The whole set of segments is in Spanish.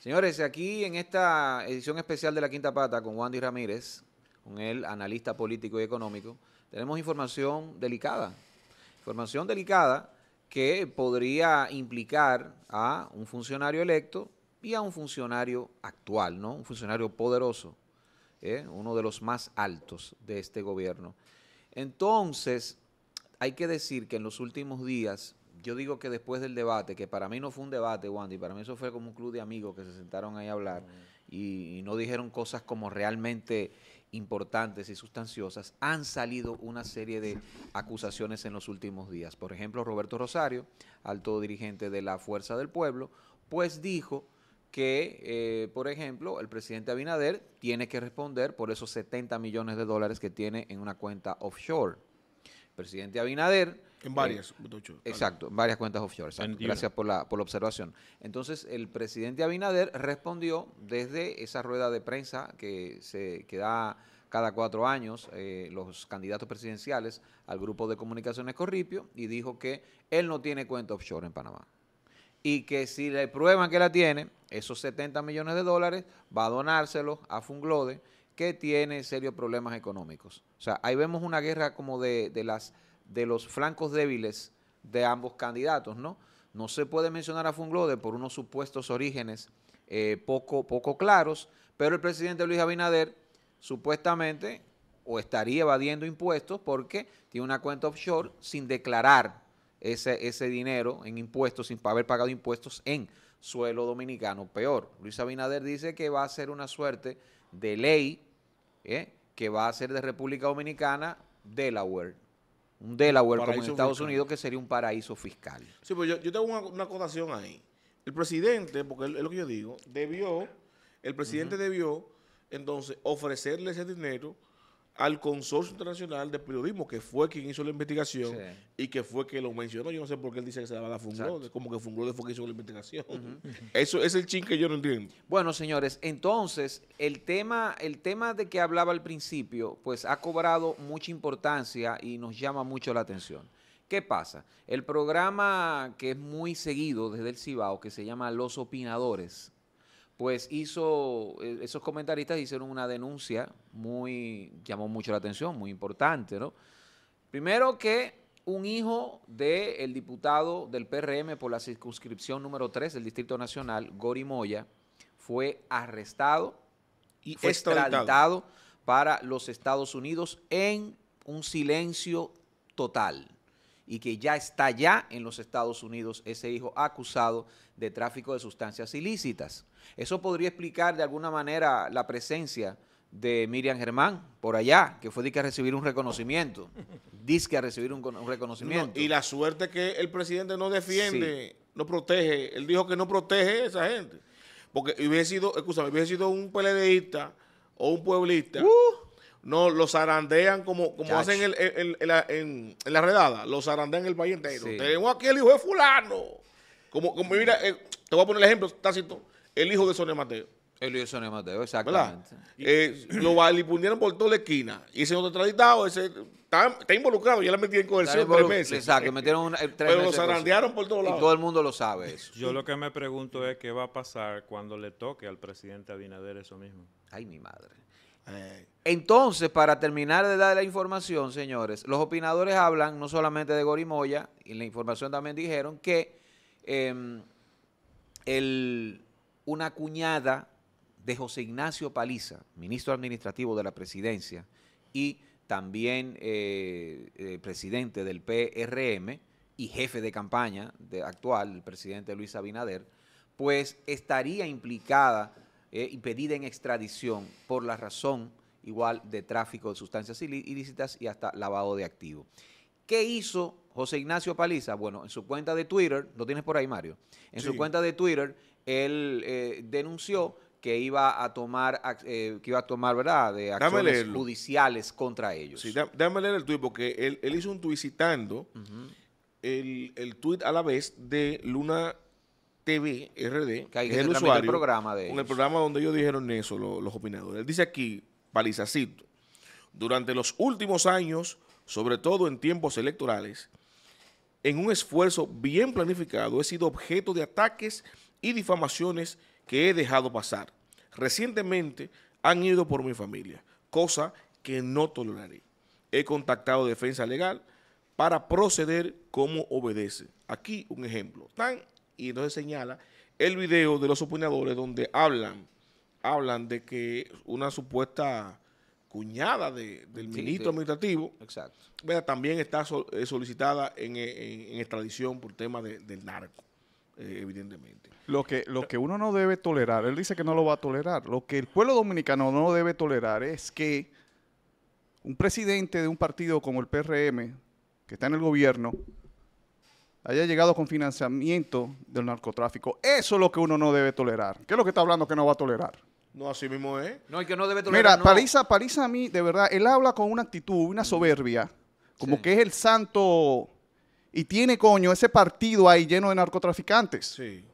Señores, aquí en esta edición especial de La Quinta Pata con Wandy Ramírez, con el analista político y económico, tenemos información delicada. Información delicada que podría implicar a un funcionario electo y a un funcionario actual, ¿no? Un funcionario poderoso, ¿eh? uno de los más altos de este gobierno. Entonces, hay que decir que en los últimos días yo digo que después del debate, que para mí no fue un debate, Wandy, para mí eso fue como un club de amigos que se sentaron ahí a hablar y, no dijeron cosas como realmente importantes y sustanciosas, han salido una serie de acusaciones en los últimos días. Por ejemplo, Roberto Rosario, alto dirigente de la Fuerza del Pueblo, pues dijo que, eh, por ejemplo, el presidente Abinader tiene que responder por esos 70 millones de dólares que tiene en una cuenta offshore presidente Abinader. En varias, eh, Exacto, en varias cuentas offshore. Gracias por la, por la observación. Entonces, el presidente Abinader respondió desde esa rueda de prensa que se da cada cuatro años eh, los candidatos presidenciales al grupo de comunicaciones Corripio y dijo que él no tiene cuenta offshore en Panamá. Y que si le prueban que la tiene, esos 70 millones de dólares va a donárselos a Funglode que tiene serios problemas económicos. O sea, ahí vemos una guerra como de, las, de los flancos débiles de ambos candidatos, ¿no? No se puede mencionar a Funglode por unos supuestos orígenes eh, poco, poco claros, pero el presidente Luis Abinader supuestamente o estaría evadiendo impuestos porque tiene una cuenta offshore sin declarar ese, ese dinero en impuestos, sin haber pagado impuestos en suelo dominicano. Peor, Luis Abinader dice que va a ser una suerte de ley ¿eh? que va a ser de República Dominicana, Delaware. Un Delaware como en Estados Unidos que sería un paraíso fiscal. Sí, pues yo, yo tengo una, una, acotación ahí. El presidente, porque es lo que yo digo, debió, el presidente debió entonces ofrecerle ese dinero al Consorcio Internacional de Periodismo, que fue quien hizo la investigación y que fue que lo mencionó. Yo no sé por qué él dice que se la va a como que Funglode fue quien hizo la investigación. Eso es el chin que yo no entiendo. Bueno, señores, entonces, el tema, el tema de que hablaba al principio, pues ha cobrado mucha importancia y nos llama mucho la atención. ¿Qué pasa? El programa que es muy seguido desde el Cibao, que se llama Los Opinadores, pues hizo, eh, esos comentaristas hicieron una denuncia muy, llamó mucho la atención, muy importante, ¿no? Primero que un hijo del el diputado del PRM por la circunscripción número 3 del Distrito Nacional, Gori Moya, fue arrestado y extraditado para los Estados Unidos en un silencio total y que ya está ya en los Estados Unidos ese hijo acusado de tráfico de sustancias ilícitas. Eso podría explicar de alguna manera la presencia de Miriam Germán por allá, que fue disque a recibir un reconocimiento. Disque a recibir un, reconocimiento. y la suerte que el presidente no defiende, no protege. Él dijo que no protege a esa gente. Porque hubiese sido, escúchame, hubiese sido un PLDista o un pueblista. Uh. No, los zarandean como, como hacen en, la redada. los zarandean el país entero. Tengo aquí el hijo de fulano. Como, como mira, eh, te voy a poner el ejemplo, Tácito el hijo de Sonia Mateo. El hijo de Sonia Mateo, exactamente. Eh, lo valipundieron por toda la esquina. Y ese otro traditado ese está, involucrado, ya le metieron coerción tres meses. Exacto, metieron eh, Pero lo zarandearon por todos lados. Y todo el mundo lo sabe eso. Yo lo que me pregunto es qué va a pasar cuando le toque al presidente Abinader eso mismo. Ay, mi madre. Eh. Entonces, para terminar de dar la información, señores, los opinadores hablan no solamente de Gorimoya, y la información también dijeron que em, el una cuñada de José Ignacio Paliza, ministro administrativo de la presidencia y también eh, eh, presidente del PRM y jefe de campaña de, actual, el presidente Luis Abinader, pues estaría implicada eh, impedida y pedida en extradición por la razón igual de tráfico de sustancias ilícitas y hasta lavado de activos. ¿Qué hizo José Ignacio Paliza? Bueno, en su cuenta de Twitter, lo tienes por ahí Mario, en su cuenta de Twitter él eh, denunció que iba a tomar, eh, que iba a tomar ¿verdad?, de acciones judiciales contra ellos. Sí, déjame leer el tuit, porque él, hizo un tuit citando el, tuit a la vez de Luna TV RD, que, es el programa de En el programa donde ellos dijeron eso, los opinadores. Él dice aquí, palizacito, durante los últimos años, sobre todo en tiempos electorales, en un esfuerzo bien planificado, he sido objeto de ataques y difamaciones que he dejado pasar. Recientemente han ido por mi familia, cosa que no toleraré. He contactado defensa legal para proceder como obedece. Aquí un ejemplo. Tan, y entonces señala el video de los opinadores donde hablan, hablan de que una supuesta cuñada del ministro administrativo, también está eh, solicitada en, extradición por tema del narco. Eh, evidentemente. Lo que, lo que uno no debe tolerar, él dice que no lo va a tolerar, lo que el pueblo dominicano no debe tolerar es que un presidente de un partido como el PRM, que está en el gobierno, haya llegado con financiamiento del narcotráfico. Eso es lo que uno no debe tolerar. ¿Qué es lo que está hablando que no va a tolerar? No, así mismo es. No, y que no debe tolerar. Mira, no. Paliza, a mí, de verdad, él habla con una actitud, una soberbia, como que es el santo y tiene, coño, ese partido ahí lleno de narcotraficantes. Sí.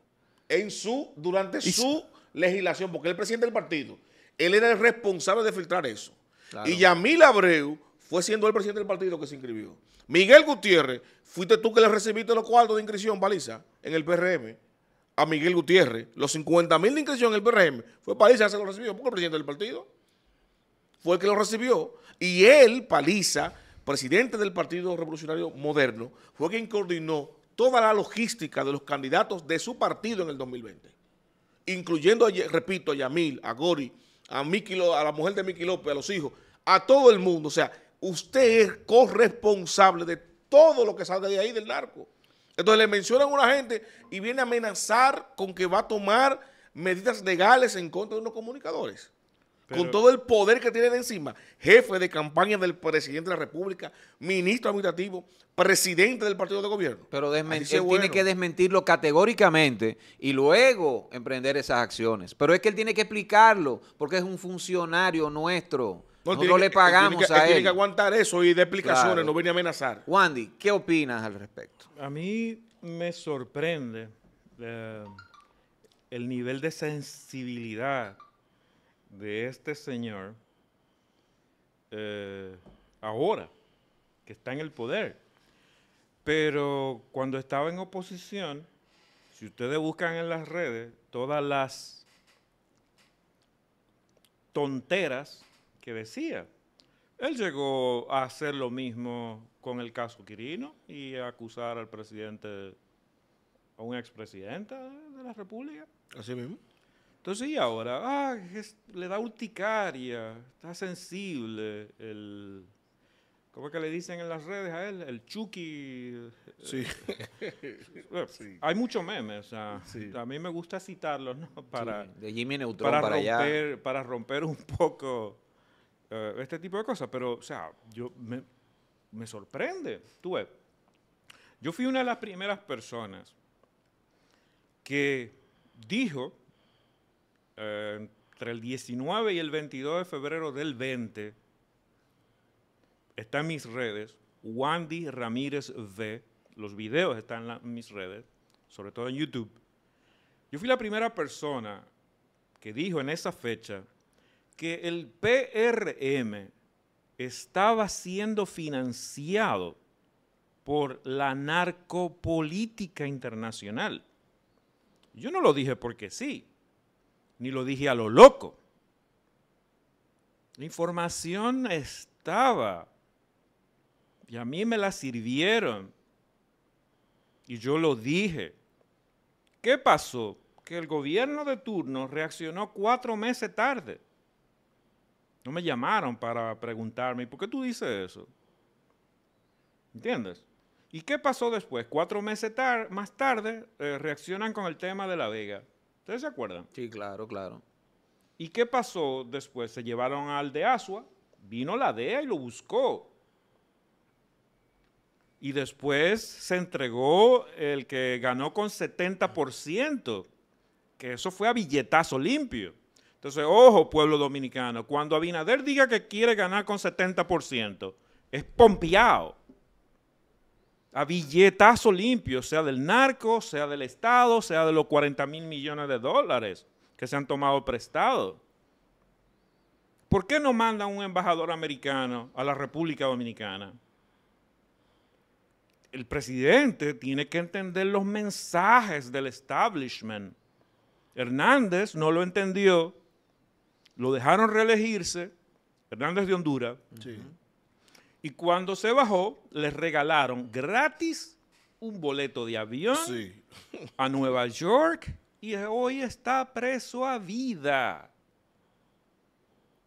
En su, durante su legislación, porque él es presidente del partido. Él era el responsable de filtrar eso. Y Yamil Abreu fue siendo el presidente del partido que se inscribió. Miguel Gutiérrez, fuiste tú que le recibiste los cuartos de inscripción, Paliza en el PRM, a Miguel Gutiérrez. Los 50 mil de inscripción en el PRM. Fue Paliza que se lo recibió, porque el presidente del partido fue el que lo recibió. Y él, Paliza, presidente del Partido Revolucionario Moderno, fue quien coordinó toda la logística de los candidatos de su partido en el 2020, incluyendo, repito, a Yamil, a Gori, a, Miki, a la mujer de Miki López, a los hijos, a todo el mundo. O sea, usted es corresponsable de todo lo que sale de ahí del narco. Entonces le mencionan a una gente y viene a amenazar con que va a tomar medidas legales en contra de unos comunicadores con todo el poder que tiene de encima, jefe de campaña del presidente de la República, ministro administrativo, presidente del partido de gobierno. Pero él tiene que desmentirlo categóricamente y luego emprender esas acciones. Pero es que él tiene que explicarlo, porque es un funcionario nuestro. No, le pagamos a él. Tiene que aguantar eso y de explicaciones, no venir a amenazar. Wandy, ¿qué opinas al respecto? A mí me sorprende eh, el nivel de sensibilidad de este señor eh, ahora, que está en el poder. Pero cuando estaba en oposición, si ustedes buscan en las redes todas las tonteras que decía, él llegó a hacer lo mismo con el caso Quirino y a acusar al presidente, a un expresidente de la República. Así mismo. Entonces, ¿y ahora? Ah, le da urticaria, está sensible. El, ¿Cómo es que le dicen en las redes a él? El Chucky. Sí. Hay muchos memes. A mí me gusta citarlos, ¿no? Para, De Jimmy Neutron para, romper, Para romper un poco eh, este tipo de cosas. Pero, o sea, yo me, me sorprende. Tú ves, yo fui una de las primeras personas que dijo eh, entre el 19 y el 22 de febrero del 20, está en mis redes, Wandy Ramírez V, los videos están en mis redes, sobre todo en YouTube. Yo fui la primera persona que dijo en esa fecha que el PRM estaba siendo financiado por la narcopolítica internacional. Yo no lo dije porque sí ni lo dije a lo loco. La información estaba y a mí me la sirvieron y yo lo dije. ¿Qué pasó? Que el gobierno de turno reaccionó cuatro meses tarde. No me llamaron para preguntarme, ¿por qué tú dices eso? ¿Entiendes? ¿Y qué pasó después? Cuatro meses más tarde eh, reaccionan con el tema de La Vega. ¿Ustedes se acuerdan? Sí, claro, claro. ¿Y qué pasó después? Se llevaron al de Asua, vino la DEA y lo buscó. Y después se entregó el que ganó con 70%, que eso fue a billetazo limpio. Entonces, ojo, pueblo dominicano, cuando Abinader diga que quiere ganar con 70%, es pompeado a billetazo limpio, sea del narco, sea del Estado, sea de los 40 mil millones de dólares que se han tomado prestado. ¿Por qué no manda un embajador americano a la República Dominicana? El presidente tiene que entender los mensajes del establishment. Hernández no lo entendió, lo dejaron reelegirse, Hernández de Honduras, sí. Y cuando se bajó, les regalaron gratis un boleto de avión a Nueva York y hoy está preso a vida.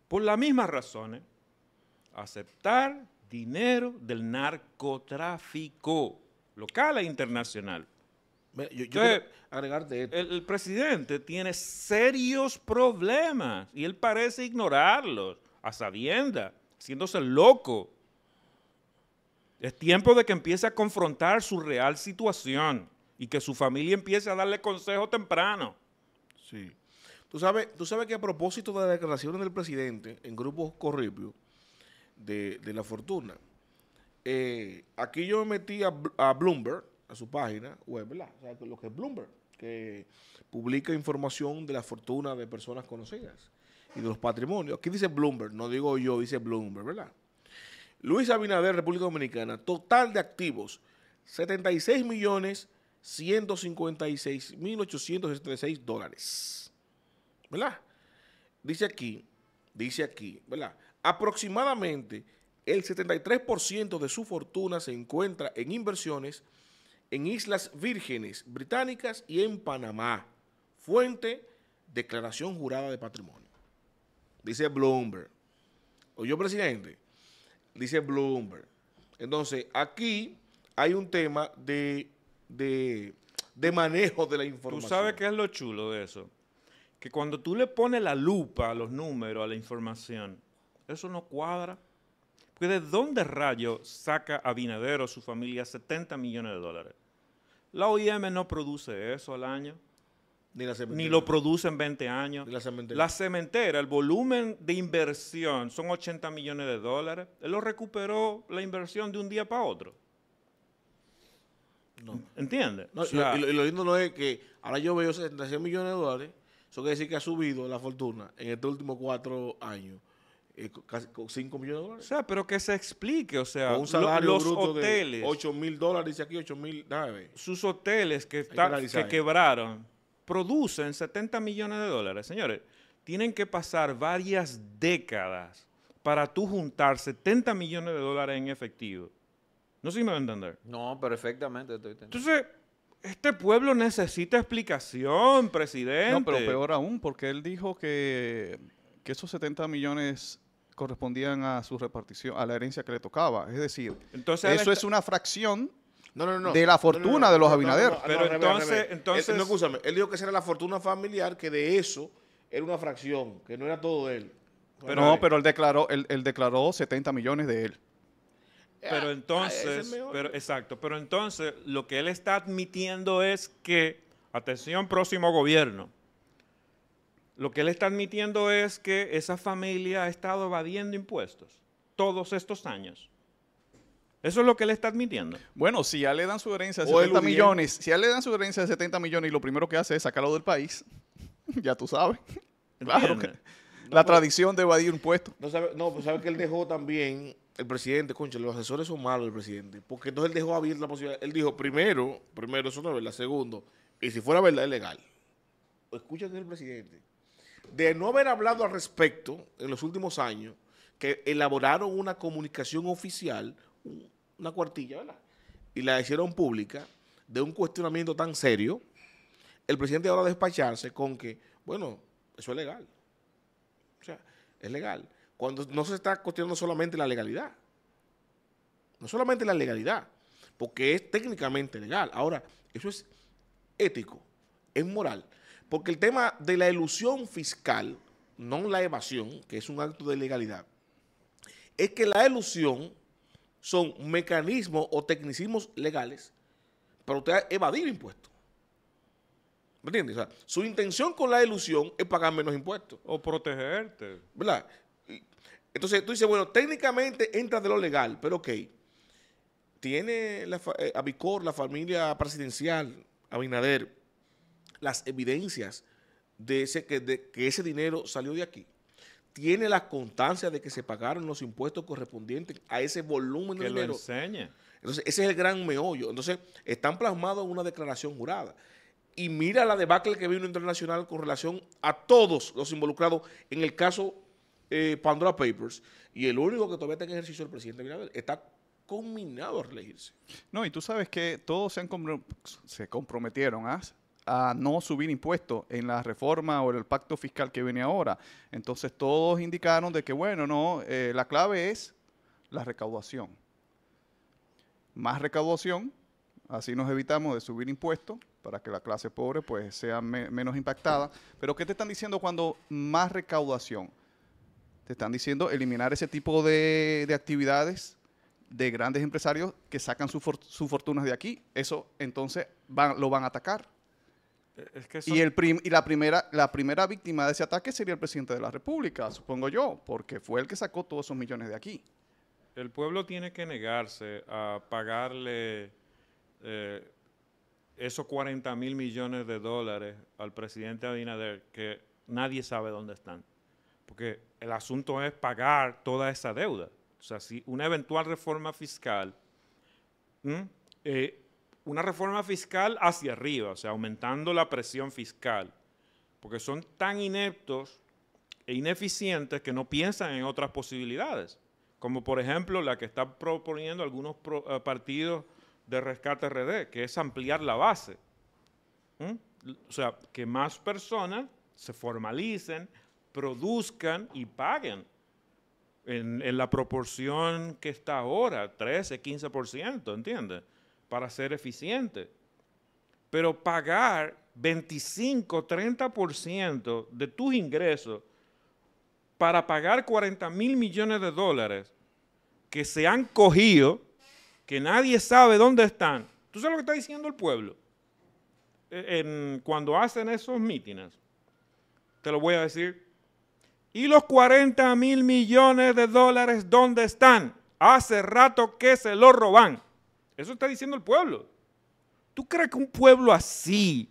Por las mismas razones, aceptar dinero del narcotráfico local e internacional. Yo, esto. El, presidente tiene serios problemas y él parece ignorarlos a sabienda, haciéndose loco. Es tiempo de que empiece a confrontar su real situación y que su familia empiece a darle consejo temprano. Sí. Tú sabes, tú sabes que a propósito de la declaración del presidente en grupos corripios de, la fortuna, eh, aquí yo me metí a, a, Bloomberg, a su página web, ¿verdad? O sea, lo que es Bloomberg, que publica información de la fortuna de personas conocidas y de los patrimonios. Aquí dice Bloomberg, no digo yo, dice Bloomberg, ¿verdad? Luis Abinader, República Dominicana, total de activos, 76 millones 156 dólares. ¿Verdad? Dice aquí, dice aquí, ¿verdad? Aproximadamente el 73% de su fortuna se encuentra en inversiones en Islas Vírgenes Británicas y en Panamá. Fuente, declaración jurada de patrimonio. Dice Bloomberg. Oye, presidente, dice Bloomberg. Entonces, aquí hay un tema de, manejo de la información. ¿Tú sabes qué es lo chulo de eso? Que cuando tú le pones la lupa a los números, a la información, eso no cuadra. Porque ¿de dónde rayo saca Abinadero, su familia, 70 millones de dólares? La OIM no produce eso al año. Ni, lo produce en 20 años. la, cementera. el volumen de inversión son 80 millones de dólares. Él lo recuperó la inversión de un día para otro. No. ¿Entiendes? y, lo, lindo no es que ahora yo veo 76 millones de dólares. Eso quiere decir que ha subido la fortuna en estos últimos cuatro años. Eh, casi 5 millones de dólares. O sea, pero que se explique, o sea, los hoteles. 8 mil dólares, dice aquí 8 mil, Sus hoteles que, está, que quebraron producen 70 millones de dólares. Señores, tienen que pasar varias décadas para tú juntar 70 millones de dólares en efectivo. No sé si me va a entender. No, perfectamente Entonces, este pueblo necesita explicación, presidente. No, pero peor aún, porque él dijo que, esos 70 millones correspondían a su repartición, a la herencia que le tocaba. Es decir, eso es una fracción de la fortuna de los abinaderos pero entonces, entonces... Él, no, Él dijo que esa era la fortuna familiar, que de eso era una fracción, que no era todo él. Pero, no, pero él declaró, él, declaró 70 millones de él. Pero ah, entonces, exacto, pero entonces lo que él está admitiendo es que, atención próximo gobierno, lo que él está admitiendo es que esa familia ha estado evadiendo impuestos todos estos años. Eso es lo que él está admitiendo. Bueno, si ya le dan su herencia de 70 millones, si ya le dan su herencia de 70 millones y lo primero que hace es sacarlo del país, ya tú sabes. la tradición de evadir impuestos. No, sabe, no, pues sabes que él dejó también, el presidente, concha, los asesores son malos el presidente, porque entonces él dejó abierta la posibilidad. Él dijo, primero, primero, eso no es verdad, segundo, y si fuera verdad, es legal. Escúchate, el presidente. De no haber hablado al respecto en los últimos años, que elaboraron una comunicación oficial una cuartilla, ¿verdad? Y la hicieron pública de un cuestionamiento tan serio, el presidente ahora despacharse con que, bueno, eso es legal. O sea, es legal. Cuando no se está cuestionando solamente la legalidad. No solamente la legalidad, porque es técnicamente legal. Ahora, eso es ético, es moral. Porque el tema de la ilusión fiscal, no la evasión, que es un acto de legalidad, es que la ilusión son mecanismos o tecnicismos legales para usted evadir impuestos. ¿Me entiendes? O sea, su intención con la ilusión es pagar menos impuestos. O protegerte. ¿Verdad? Entonces tú dices, bueno, técnicamente entra de lo legal, pero ok. Tiene la, Abicor, eh, la familia presidencial, Abinader, las evidencias de, ese, de que ese dinero salió de aquí tiene la constancia de que se pagaron los impuestos correspondientes a ese volumen de que dinero. Lo enseña. Entonces, ese es el gran meollo. Entonces, están plasmados en una declaración jurada. Y mira la debacle que vino internacional con relación a todos los involucrados en el caso eh, Pandora Papers. Y el único que todavía está en ejercicio el presidente Mirabel está combinado a reelegirse. No, y tú sabes que todos se, se comprometieron a a no subir impuestos en la reforma o en el pacto fiscal que viene ahora. Entonces todos indicaron de que, bueno, no, eh, la clave es la recaudación. Más recaudación, así nos evitamos de subir impuestos para que la clase pobre pues sea menos impactada. Pero ¿qué te están diciendo cuando más recaudación? Te están diciendo eliminar ese tipo de, actividades de grandes empresarios que sacan sus su fortunas de aquí. Eso entonces van, lo van a atacar y, la, primera, la primera víctima de ese ataque sería el presidente de la República, supongo yo, porque fue el que sacó todos esos millones de aquí. El pueblo tiene que negarse a pagarle eh, esos 40 mil millones de dólares al presidente Adinader que nadie sabe dónde están. Porque el asunto es pagar toda esa deuda. O sea, si una eventual reforma fiscal una reforma fiscal hacia arriba, o sea, aumentando la presión fiscal, porque son tan ineptos e ineficientes que no piensan en otras posibilidades, como por ejemplo la que están proponiendo algunos eh, partidos de rescate RD, que es ampliar la base. O sea, que más personas se formalicen, produzcan y paguen en, en la proporción que está ahora, 13, 15%, ¿entiendes? para ser eficiente. Pero pagar 25, 30% de tus ingresos para pagar 40 mil millones de dólares que se han cogido, que nadie sabe dónde están. ¿Tú sabes lo que está diciendo el pueblo? E, cuando hacen esos mítines, te lo voy a decir. ¿Y los 40 mil millones de dólares dónde están? Hace rato que se los roban. Eso está diciendo el pueblo. ¿Tú crees que un pueblo así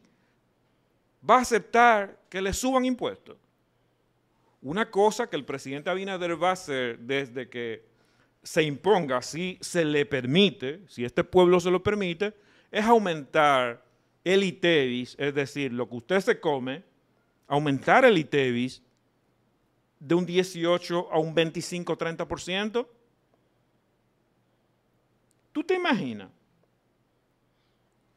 va a aceptar que le suban impuestos? Una cosa que el presidente Abinader va a hacer desde que se imponga, si se le permite, si este pueblo se lo permite, es aumentar el ITEVIS, es decir, lo que usted se come, aumentar el ITEVIS de un 18 a un 25-30%. ¿Tú te imaginas?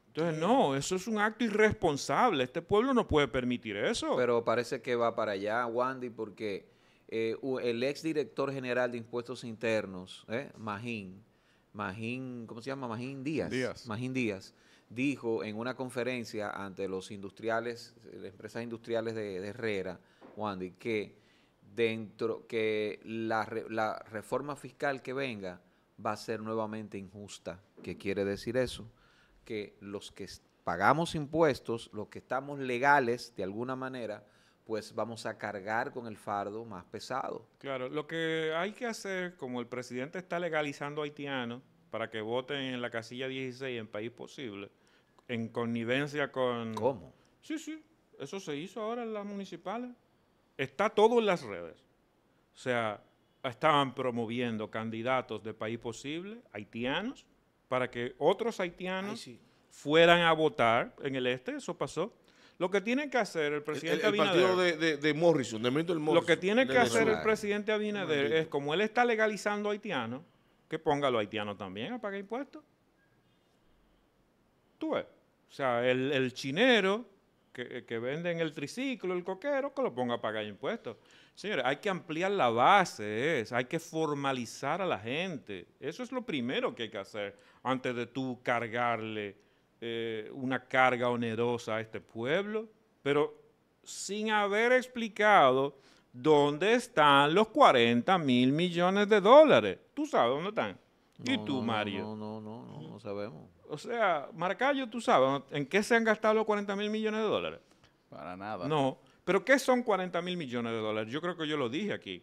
Entonces, no, eso es un acto irresponsable. Este pueblo no puede permitir eso. Pero parece que va para allá, Wandy, porque eh, el ex director general de Impuestos Internos, eh, Magín, Magín, ¿cómo se llama? Magín Díaz. Díaz. Magín Díaz dijo en una conferencia ante los industriales, las empresas industriales de, Herrera, Wandy, que dentro que la reforma fiscal que venga va a ser nuevamente injusta. ¿Qué quiere decir eso? Que los que pagamos impuestos, los que estamos legales de alguna manera, pues vamos a cargar con el fardo más pesado. Claro, lo que hay que hacer, como el presidente está legalizando haitianos para que voten en la casilla 16 en país posible, en connivencia con... ¿Cómo? Sí, sí, eso se hizo ahora en las municipales. Está todo en las redes. O sea, estaban promoviendo candidatos de país posible, haitianos, para que otros haitianos fueran a votar en el este, eso pasó. Lo que tiene que hacer el presidente el, Partido de, Morrison, Lo que tiene que hacer el presidente Abinader es, como él está legalizando haitianos, que ponga a los haitianos también a pagar impuestos. Tú ves. O sea, el, el chinero eh, que, venden el triciclo, el coquero, que lo ponga a pagar impuestos. Señores, hay que ampliar la base, hay que formalizar a la gente. Eso es lo primero que hay que hacer antes de tú cargarle eh, una carga onerosa a este pueblo, pero sin haber explicado dónde están los 40 mil millones de dólares. ¿Tú sabes dónde están? ¿Y tú, Mario? no, no, no, no sabemos. O sea, Marcayo, tú sabes, ¿en qué se han gastado los 40 mil millones de dólares? Para nada. No. ¿Pero qué son 40 mil millones de dólares? Yo creo que yo lo dije aquí.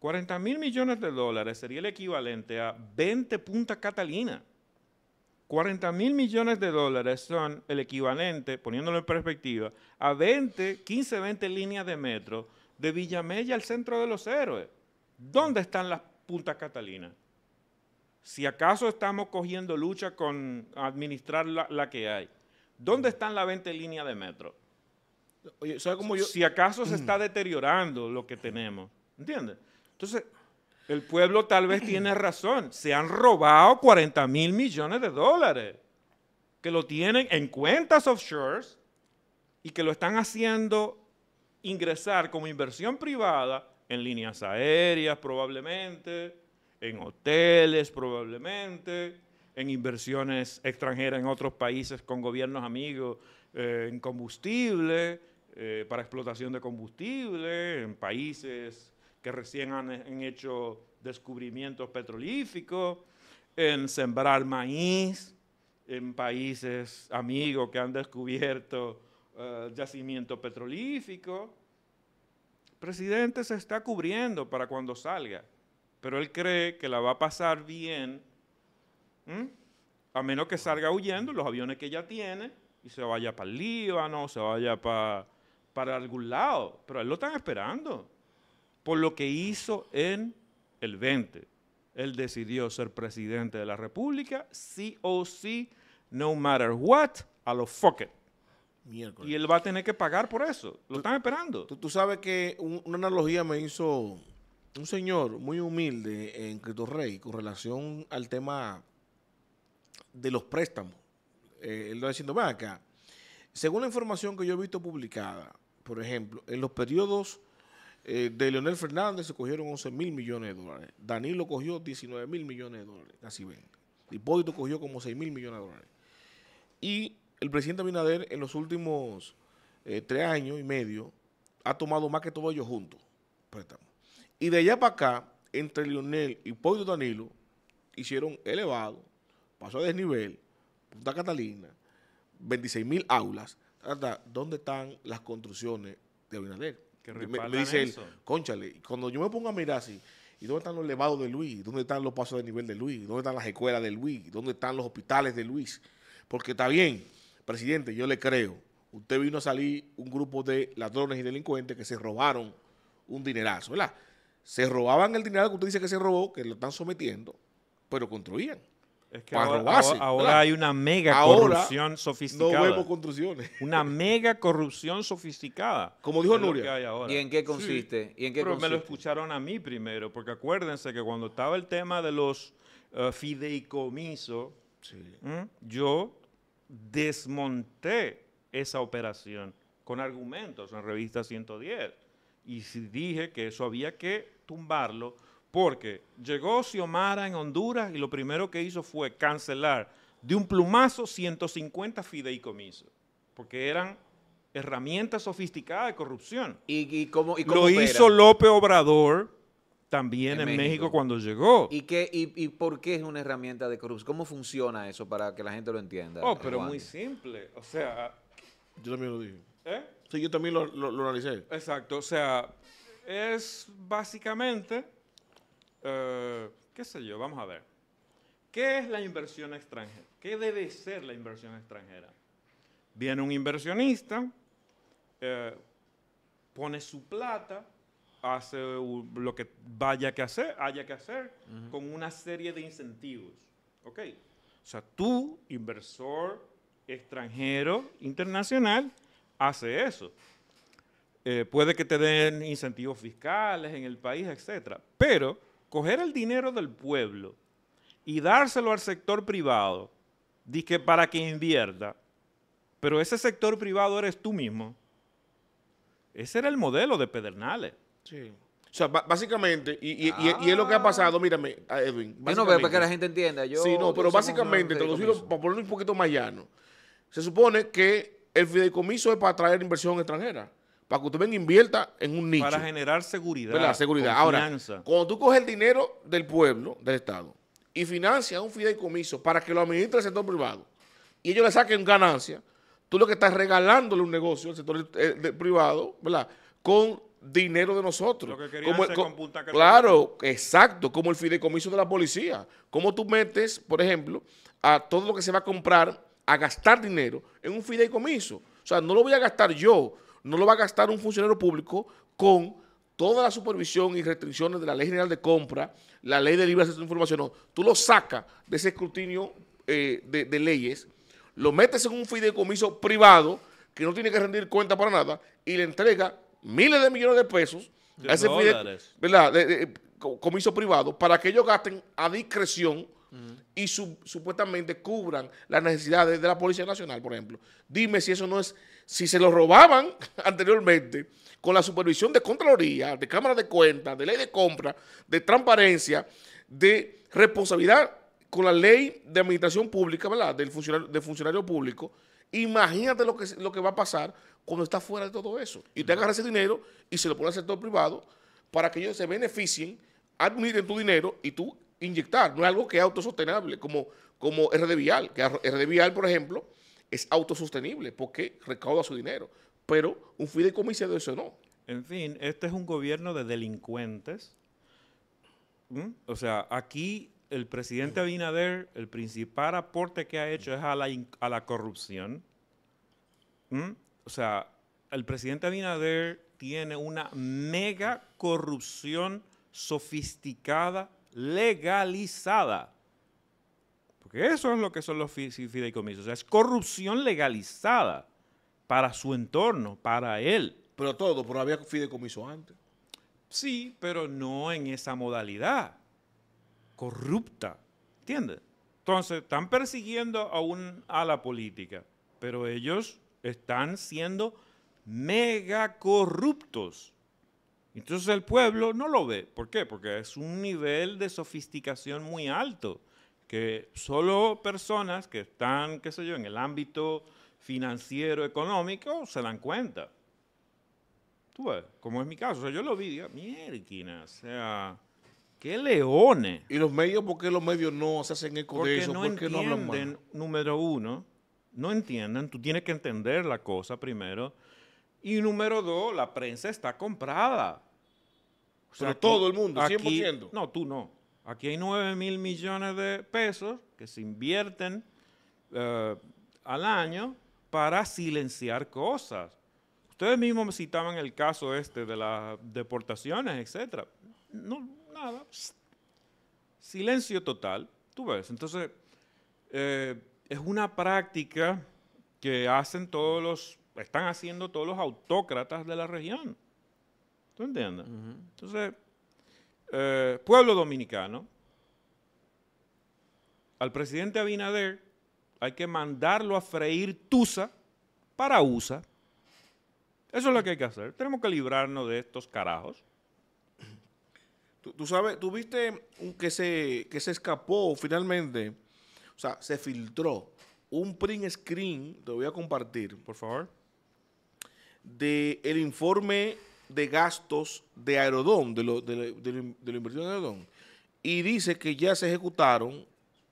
40 mil millones de dólares sería el equivalente a 20 puntas Catalina. 40 mil millones de dólares son el equivalente, poniéndolo en perspectiva, a 20, 15, 20 líneas de metro de Villamella al centro de los héroes. ¿Dónde están las puntas Catalina? Si acaso estamos cogiendo lucha con administrar la, que hay. ¿Dónde están las 20 línea de metro? Si acaso se está mm. deteriorando lo que tenemos. ¿Entiendes? Entonces, el pueblo tal vez tiene razón. Se han robado 40 mil millones de dólares que lo tienen en cuentas offshores y que lo están haciendo ingresar como inversión privada en líneas aéreas probablemente, en hoteles probablemente, en inversiones extranjeras en otros países con gobiernos amigos, eh, en combustible, eh, para explotación de combustible, en países que recién eh, han, hecho descubrimientos petrolíficos, en sembrar maíz, en países amigos que han descubierto yacimiento yacimientos petrolíficos. Presidente se está cubriendo para cuando salga pero él cree que la va a pasar bien, a menos que salga huyendo los aviones que ella tiene y se vaya para el Líbano, se vaya para, para algún lado, pero él lo están esperando por lo que hizo en el 20. Él decidió ser presidente de la República, sí o sí, no matter what, a los fuck it. Y él va a tener que pagar por eso. Lo están esperando. Tú, sabes que una analogía me hizo un señor muy humilde en Cristo Rey con relación al tema de los préstamos. Eh, él está diciendo, ven acá, según la información que yo he visto publicada, por ejemplo, en los periodos eh, de Leonel Fernández se cogieron 11 mil millones de dólares, Danilo cogió 19 mil millones de dólares, así ven. Hipólito cogió como 6 mil millones de dólares. Y el presidente Abinader en los últimos eh, tres años y medio ha tomado más que todos ellos juntos, préstamos. Y de allá para acá, entre Lionel y Pollo Danilo, hicieron elevado, pasó a desnivel, Punta Catalina, 26 mil aulas. ¿Dónde están las construcciones de Abinader? me, dice él, conchale, cuando yo me pongo a mirar así, ¿y dónde están los elevados de Luis? ¿Dónde están los pasos de nivel de Luis? ¿Dónde están las escuelas de Luis? ¿Dónde están los hospitales de Luis? Porque está bien, presidente, yo le creo. Usted vino a salir un grupo de ladrones y delincuentes que se robaron un dinerazo, ¿verdad? se robaban el dinero que usted dice que se robó, que lo están sometiendo, pero construían. Es ahora, ahora, hay una mega corrupción sofisticada. No vemos construcciones. Una mega corrupción sofisticada. Como dijo Nuria. ¿Y en qué consiste? ¿Y en qué pero me lo escucharon a mí primero, porque acuérdense que cuando estaba el tema de los eh, fideicomisos, yo desmonté esa operación con argumentos en Revista 110 y dije que eso había que tumbarlo porque llegó Xiomara en Honduras y lo primero que hizo fue cancelar de un plumazo 150 fideicomisos, porque eran herramientas sofisticadas de corrupción. ¿Y, Lo hizo López Obrador también en, México. cuando llegó. ¿Y, qué, por qué es una herramienta de corrupción? ¿Cómo funciona eso para que la gente lo entienda? Oh, pero muy simple. O sea... Yo también lo dije. ¿Eh? Sí, yo también lo, realicé. Exacto. O sea, es básicamente, eh, qué sé yo, vamos a ver. ¿Qué es la inversión extranjera? ¿Qué debe ser la inversión extranjera? Viene un inversionista, eh, pone su plata, hace lo que vaya que hacer, haya que hacer, con una serie de incentivos. ¿Ok? O sea, tú, inversor extranjero, internacional, hace eso. Eh, puede que te den incentivos fiscales en el país, etcétera. Pero coger el dinero del pueblo y dárselo al sector privado, para que invierta, pero ese sector privado eres tú mismo. Ese era el modelo de Pedernales. Sí. O sea, básicamente, y, es lo que ha pasado, mírame, Edwin. Yo no, para que la gente entienda. sí, no, pero básicamente, para ponerlo un poquito más llano, se supone que el fideicomiso es para atraer inversión extranjera para que usted venga e invierta en un nicho. Para generar seguridad. la Seguridad. Ahora, cuando tú coges el dinero del pueblo, del Estado, y financias un fideicomiso para que lo administre el sector privado, y ellos le saquen ganancias, tú lo que estás regalándole un negocio al sector eh, privado, ¿verdad? Con dinero de nosotros. Lo que como hacer con, claro, exacto, como el fideicomiso de la policía. Como tú metes, por ejemplo, a todo lo que se va a comprar, a gastar dinero en un fideicomiso. O sea, no lo voy a gastar yo, no lo va a gastar un funcionario público con toda la supervisión y restricciones de la Ley General de Compra, la Ley de Libre Acceso a Información. No, tú lo sacas de ese escrutinio eh, de, leyes, lo metes en un fideicomiso privado que no tiene que rendir cuenta para nada y le entrega miles de millones de pesos de a ese fideicomiso privado para que ellos gasten a discreción y supuestamente cubran las necesidades de la Policía Nacional, por ejemplo. Dime si eso no es si se lo robaban anteriormente, con la supervisión de Contraloría, de Cámara de Cuentas, de Ley de Compra, de Transparencia, de responsabilidad con la Ley de Administración Pública, ¿verdad?, del funcionario, del funcionario público, imagínate lo que, lo que va a pasar cuando está fuera de todo eso. Y te agarras ese dinero y se lo pone al sector privado para que ellos se beneficien, admiren tu dinero y tú inyectar. No es algo que es autosostenible, como, como RD Vial, que RD Vial, por ejemplo, es autosostenible porque recauda su dinero, pero un fideicomisario eso no. En fin, este es un gobierno de delincuentes. ¿Mm? O sea, aquí el presidente Abinader, el principal aporte que ha hecho es a la, corrupción. ¿Mm? O sea, el presidente Abinader tiene una mega corrupción sofisticada, legalizada. Porque eso es lo que son los fideicomisos. O sea, es corrupción legalizada para su entorno, para él. Pero todo, pero había fideicomiso antes. Sí, pero no en esa modalidad corrupta, ¿entiendes? Entonces, están persiguiendo aún a la política, pero ellos están siendo mega corruptos. Entonces el pueblo no lo ve. ¿Por qué? Porque es un nivel de sofisticación muy alto que solo personas que están, qué sé yo, en el ámbito financiero, económico, se dan cuenta. Tú ves, como es mi caso. O sea, yo lo vi, digo, mierda, o sea, qué leones. ¿Y los medios, por qué los medios no se hacen eco Porque de eso? No ¿Por no número uno, no entienden, tú tienes que entender la cosa primero. Y número dos, la prensa está comprada. Pero todo el mundo, 100%. no, tú no. Aquí hay 9 mil millones de pesos que se invierten eh, al año para silenciar cosas. Ustedes mismos me citaban el caso este de las deportaciones, etc. No, nada. Silencio total. Tú ves. Entonces, eh, es una práctica que hacen todos los, están haciendo todos los autócratas de la región. ¿Tú entiendes? Entonces, eh, pueblo dominicano, al presidente Abinader hay que mandarlo a freír tusa para USA. Eso es lo que hay que hacer. Tenemos que librarnos de estos carajos. Tú, sabes, tuviste que se, que se escapó finalmente, o sea, se filtró un print screen, te voy a compartir, por favor, de el informe de gastos de Aerodón, de lo, de, de, Aerodón, y dice que ya se ejecutaron,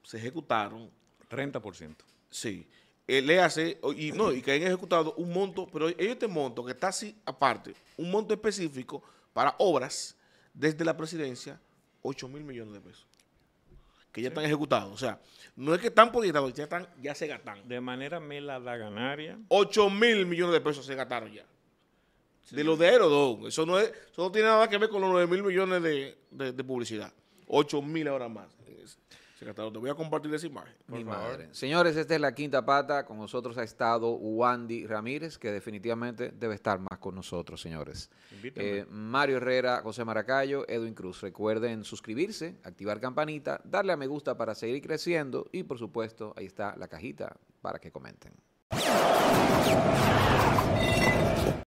se ejecutaron. 30%. Sí. Eh, le hace, y no, y que han ejecutado un monto, pero este monto que está así aparte, un monto específico para obras desde la presidencia, 8 mil millones de pesos. Que ya están ejecutados. O sea, no es que están proyectados, ya están, ya se gastan. De manera ganaria 8 mil millones de pesos se gastaron ya de los de Aerodón. Eso no, eso tiene nada que ver con los 9 mil millones de, publicidad. 8 mil ahora más. te voy a compartir esa imagen. madre. Señores, esta es la quinta pata. Con nosotros ha estado Wandy Ramírez, que definitivamente debe estar más con nosotros, señores. Eh, Mario Herrera, José Maracayo, Edwin Cruz. Recuerden suscribirse, activar campanita, darle a me gusta para seguir creciendo y, por supuesto, ahí está la cajita para que comenten.